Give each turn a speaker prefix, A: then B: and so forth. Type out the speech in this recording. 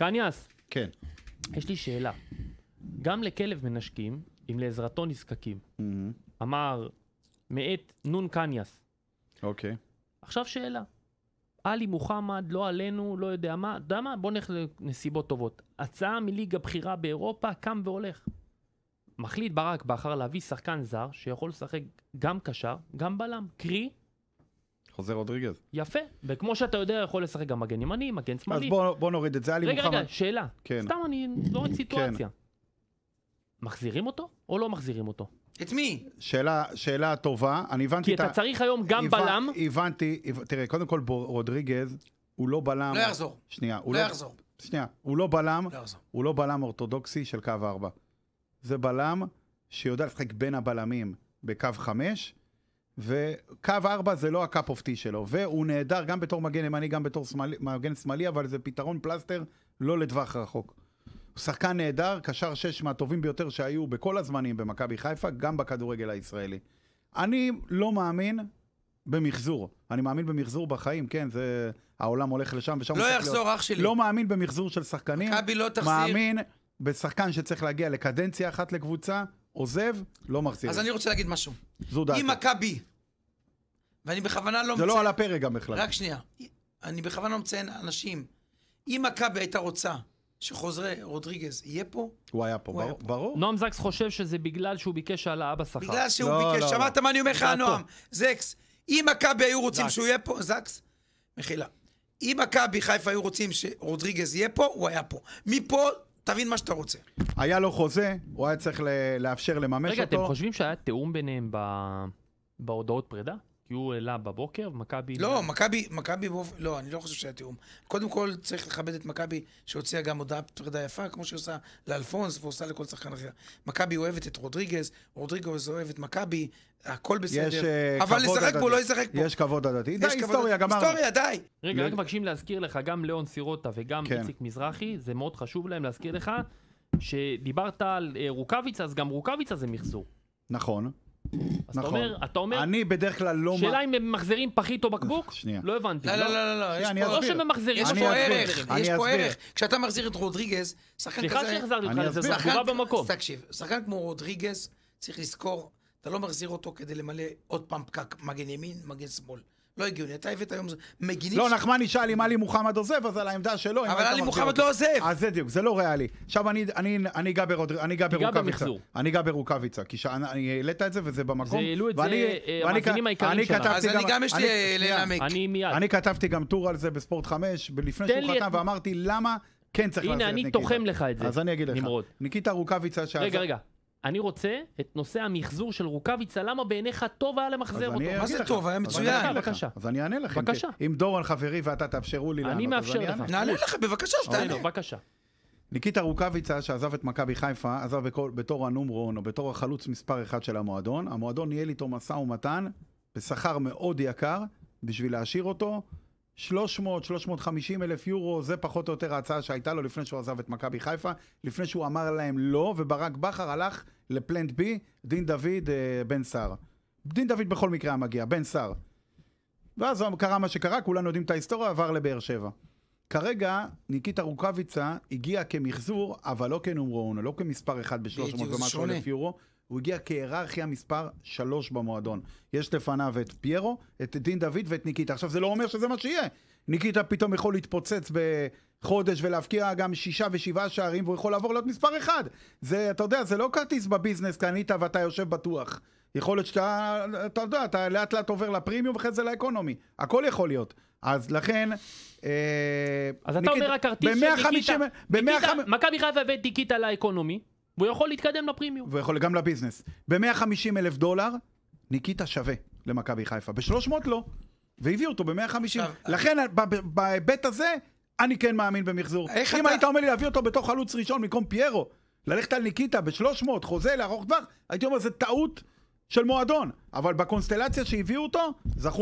A: קניאס? כן. יש לי שאלה. גם לכלב מנשקים, אם לעזרתו נזקקים. Mm-hmm. אמר מאת נון קניאס. אוקיי. עכשיו שאלה. עלי מוחמד, לא עלינו, לא יודע מה, אתה יודע מה? בוא נלך לנסיבות טובות. הצעה מליגה בכירה באירופה, קם והולך. מחליט ברק בחר להביא שחקן זר שיכול לשחק גם קשר, גם בלם. קרי, חוזר רודריגז. יפה, וכמו שאתה יודע, יכול לשחק גם מגן ימני, מגן שמאלי. אז בוא, בוא נוריד את זה, עלי מוחמד. רגע, רגע, שאלה. כן. סתם אני לא זורק כן. סיטואציה. כן. מחזירים אותו או לא מחזירים אותו? את מי? שאלה, שאלה טובה, אני הבנתי כי את ה... כי אתה צריך היום גם הבנ... בלם.
B: הבנתי, הבנתי, תראה, קודם כל בו, רודריגז הוא לא בלם... לא יחזור. שנייה, הוא לא... לא יחזור. שנייה, הוא לא בלם, לא הוא לא בלם אורתודוקסי של קו 4. זה בלם שיודע לשחק בין הבלמים בקו 5, וקו ארבע זה לא הקאפ אוף טי שלו, והוא נהדר גם בתור מגן ימני, גם בתור שמאלי, מגן שמאלי, אבל זה פתרון פלסטר לא לטווח רחוק. הוא שחקן נהדר, קשר שש מהטובים ביותר שהיו בכל הזמנים במכבי חיפה, גם בכדורגל הישראלי. אני לא מאמין במחזור. אני מאמין במחזור בחיים, כן, זה... העולם הולך לשם ושם... לא יחזור להיות... אח שלי. לא מאמין במחזור של שחקנים. מכבי לא תחזיר. מאמין בשחקן שצריך להגיע לקדנציה אחת לקבוצה, עוזב, לא מחזיר. אז אני רוצה להגיד משהו. זו דעתי. אם מכבי ואני בכוונה
C: לא, לא מציין... זה מצא... לא על הפרק גם בכלל. רק שנייה. אני בכוונה לא מציין אנשים. אם מכבי הייתה רוצה שחוזרי רודריגז יהיה פה, הוא
A: היה פה, הוא ברור, היה פה. ברור. נועם זקס חושב שזה בגלל שהוא ביקש העלאה בשכר. בגלל שהוא לא, ביקש, לא, לא. שמעת לא. מה אני אומר לך, נועם?
C: זקס, אם מכבי היו רוצים זקס. שהוא יהיה פה, זקס, מחילה. אם מכבי חיפה היו רוצים שרודריגז יהיה פה, הוא היה פה. מפה, תבין מה שאתה רוצה.
A: היה לו
B: חוזה, הוא היה צריך לאפשר
C: לממש רגע, אותו. רגע, אתם חושבים
A: שהיה תיאום ביניהם ב... בהודעות פרידה? כי הוא העלה
C: בבוקר, ומכבי... לא, מכבי, מכבי, לא, אני לא חושב שהיה תיאום. קודם כל, צריך לכבד את מכבי, שהוציאה גם הודעה פרידה יפה, כמו שהיא עושה לאלפונס ועושה לכל שחקן אחר. מכבי אוהבת את רודריגז, רודריגז אוהב את מכבי, הכל בסדר. יש אה, אבל לשחק פה, לא ישחק פה. יש
A: כבוד הדדי. די, היסטוריה, גמרנו. היסטוריה, די. רגע, רק מבקשים להזכיר לך, גם ליאון סירוטה וגם כן. איציק מזרחי, זה מאוד חשוב להם להזכיר לך, שדיברת על אה, רוקאביצה, אז גם רוקאביצה זה מחזור. נכון. אז נכון. אתה אומר, אתה אומר, אני בדרך כלל לא... שאלה אם הם ממחזרים
C: פחית או בקבוק? שנייה. לא הבנתי. לא, לא, לא, לא, יש פה... לא שממחזרים. יש פה ערך, יש פה ערך. כשאתה מחזיר את רודריגז, שחקן כזה... סליחה שהחזרתי אותך, זה זכורה במקום. תקשיב, שחקן כמו רודריגז, צריך לזכור, אתה לא מחזיר אותו כדי למלא עוד פעם פקק מגן ימין, מגן שמאל. לא הגיוני, אתה הבאת היום מגינים... לא, נחמן
B: ישאל אם עלי מוחמד עוזב, אז על העמדה שלו... אבל עלי מוחמד לא עוזב! אז זה דיוק, זה לא ריאלי. עכשיו אני אגע ברוקאביצה. אני אגע ברוקאביצה, כי העלית את זה וזה במקום. זה העלו את זה אה, המאזינים העיקריים שלנו. אז אני גם יש לי אה, לנמק. אני מיד. אני כתבתי גם טור על זה בספורט 5, לפני שהוא חתם, ואמרתי למה
A: כן צריך להחזיר את ניקיטה. הנה, אני תוחם לך את זה, אז אני אגיד לך. נמרוד. ניקיטה רוקאביצה... רגע, רגע, אני רוצה את נושא המחזור של רוקאביצה, למה בעיניך טוב היה למחזר אותו? מה זה טוב? היה מצוין.
B: בבקשה. אז אני אענה לכם. בבקשה. כן, אם דורון חברי ואתה תאפשרו
A: לי לענות, אני מאפשר לך. נענה לך, בבקשה, אוקיי. שתענה. בבקשה.
B: ניקיטה רוקאביצה, שעזב את מכבי חיפה, עזב בתור הנומרון, או בתור החלוץ מספר אחד של המועדון. המועדון ניהל איתו משא ומתן, בשכר מאוד יקר, בשביל להשאיר אותו. 300, 350 אלף יורו, זה פחות או יותר ההצעה שהייתה לו לפני שהוא עזב את מכבי חיפה, לפני שהוא אמר להם לא, וברק בכר הלך לפלנט בי, דין דוד, אה, בן סער. דין דוד בכל מקרה היה מגיע, בן סער. ואז קרה מה שקרה, כולנו יודעים את ההיסטוריה, עבר לבאר שבע. כרגע ניקיטה רוקאביצה הגיע כמחזור, אבל לא כנומרו אונו, לא כמספר 1 ב-300 ומשהו אלף יורו, הוא הגיע כהיררכיה מספר 3 במועדון. יש לפניו את פיירו, את דין דוד ואת ניקיטה. עכשיו, זה לא אומר שזה מה שיהיה. ניקיטה פתאום יכול להתפוצץ בחודש ולהבקיע גם שישה ושבעה שערים והוא יכול לעבור להיות מספר אחד. זה, אתה יודע, זה לא כרטיס בביזנס, קנית ואתה יושב בטוח. יכול להיות שאתה, אתה יודע, אתה לאט לאט עובר לפרימיום ואחרי זה לאקונומי. הכל יכול להיות. אז לכן... אה, אז אתה אומר הכרטיס של ניקיטה.
A: מכבי חיפה הבאת ניקיטה לאקונומי, והוא יכול להתקדם לפרימיום.
B: והוא יכול גם לביזנס. ב-150 אלף דולר, ניקיטה שווה למכבי חיפה. ב-300 לא. והביא אותו ב-150. לכן, בהיבט הזה, אני כן מאמין במחזור. אם היית אומר לי להביא אותו בתור חלוץ ראשון במקום פיירו, ללכת על ניקיטה ב-300, חוזה לארוך טווח, הייתי אומר, זה טעות של מועדון. אבל בקונסטלציה שהביאו אותו, זכו...